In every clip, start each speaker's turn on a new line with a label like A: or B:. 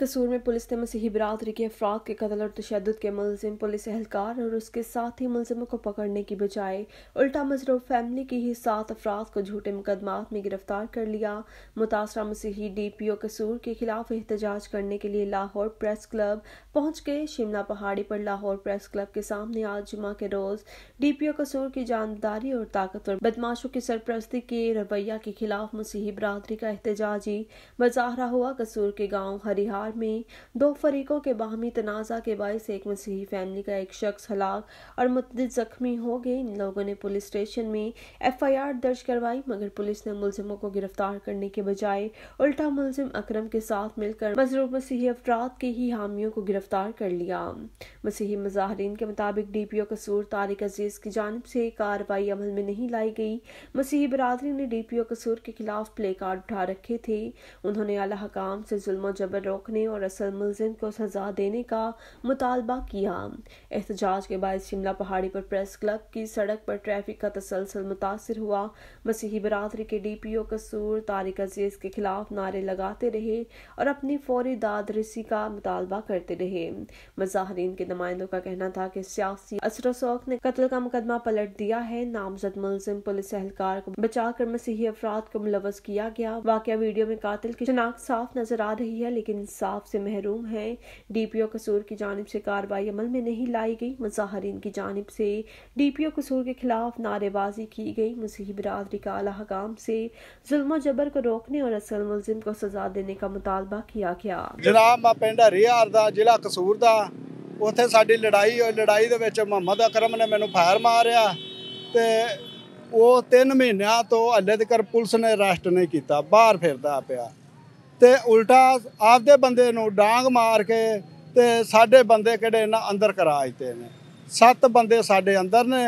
A: कसूर में पुलिस ने मसीही बरदरी के अफराद के कतल और तशद के मुलिम पुलिस एहलकार और उसके साथ ही मुलजमों को पकड़ने की बजाय उल्टा मजरूफ फैमिली के ही सात अफराद को झूठे मुकदमात में गिरफ्तार कर लिया मुतासरा मसीही डी पी ओ कसूर के खिलाफ एहतजाज करने के लिए लाहौर प्रेस क्लब पहुंच गए शिमला पहाड़ी पर लाहौर प्रेस क्लब के सामने आज जुमा के रोज डी पी ओ कसूर की जानदारी और ताकतवर बदमाशों की सरपरस्ती के रवैया के खिलाफ मसीही बरदरी का एहतजाजी मजाहरा हुआ कसूर के गाँव हरिहार बिहार में दो फरीकों के बाहमी तनाज़ा के बायस एक मसीही फैमिली का एक शख्स हलाक और मतद जख्मी हो गए इन लोगों ने पुलिस स्टेशन में एफआईआर दर्ज करवाई मगर पुलिस ने मुलजिमों को गिरफ्तार करने के बजाय उल्टा मुलजिम अक्रम के साथ मिलकर मजरूब मसीही अफराद के ही हामियों को गिरफ्तार कर लिया मसीही मजाहरीन के मुताबिक डी पी ओ कसूर तारिक अजीज की जानब से कार्रवाई अमल में नहीं लाई गई मसीही बरदरी ने डी पी ओ कसूर के खिलाफ प्ले कार्ड उठा रखे थे उन्होंने अला हकाम से जुल्म जबर रोकने करने और असल मुलजिम को सजा देने का मुतालबा किया एहतजाज के बाद शिमला पहाड़ी पर प्रेस क्लब की सड़क पर ट्रैफिक का तसलसल मुतासर हुआ मसीही बरदरी के डी पी ओ कसूर तारिक अजीज के खिलाफ नारे लगाते रहे और अपनी फौरी दाद रसी का मुतालबा करते रहे मजाहरीन के नुमाइंदों का कहना था कि सियासी असर असरसौक ने कत्ल का मुकदमा पलट दिया है नामजद मुलजिम पुलिस एहलकार को बचाकर मसीही अफराद को मुलवस किया गया वाकया वीडियो में कतल की शनाख्त साफ नजर आ रही है लेकिन इंसाफ से महरूम हैं ओ कसूर की जानब से कार्रवाई अमल में नहीं लाई गई मुजाहरीन की जानब से डी पी ओ कसूर के खिलाफ नारेबाजी की गई मसीह बरदरी का अलहकाम से जुल्म जबर को रोकने और असल मुलिम को सजा देने का मुतालबा किया गया
B: जनाब मैं पिंड हरियार जिला कसूर का ਉੱਥੇ ਸਾਡੀ ਲੜਾਈ ਹੋਈ ਲੜਾਈ ਦੇ ਵਿੱਚ ਮੁਹੰਮਦ ਅਕਰਮ ਨੇ ਮੈਨੂੰ ਫਾਇਰ ਮਾਰਿਆ ਤੇ ਉਹ 3 ਮਹੀਨਿਆਂ ਤੋਂ ਹੱਲੇ ਤੱਕ ਪੁਲਿਸ ਨੇ ਅਰੈਸਟ ਨਹੀਂ ਕੀਤਾ ਬਾਹਰ ਫਿਰਦਾ ਤੇ ਉਲਟਾ ਆਪਦੇ ਬੰਦੇ ਨੂੰ ਡਾਂਗ ਮਾਰ ਕੇ ਤੇ ਸਾਡੇ ਬੰਦੇ ਕਿਹੜੇ ਨਾ ਅੰਦਰ ਕਰਾ ਦਿੱਤੇ ਨੇ ਸੱਤ ਬੰਦੇ ਸਾਡੇ ਅੰਦਰ ਨੇ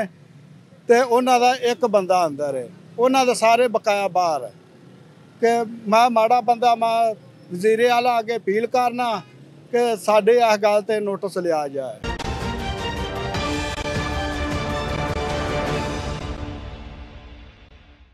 B: ਤੇ ਉਹਨਾਂ ਦਾ ਇੱਕ ਬੰਦਾ ਅੰਦਰ ਹੈ ਉਹਨਾਂ ਦੇ ਸਾਰੇ ਬਕਾਇਆ ਬਾਹਰ ਹੈ ਕਿ ਮੈਂ ਮਾੜਾ ਬੰਦਾ ਮੈਂ ਵਜ਼ੀਰੇ ਆਲਾ ਅੱਗੇ ਅਪੀਲ ਕਰਨਾ ਕਿ ਸਾਡੇ ਇਸ ਗੱਲ ਤੇ ਨੋਟਿਸ ਲਿਆ ਜਾਏ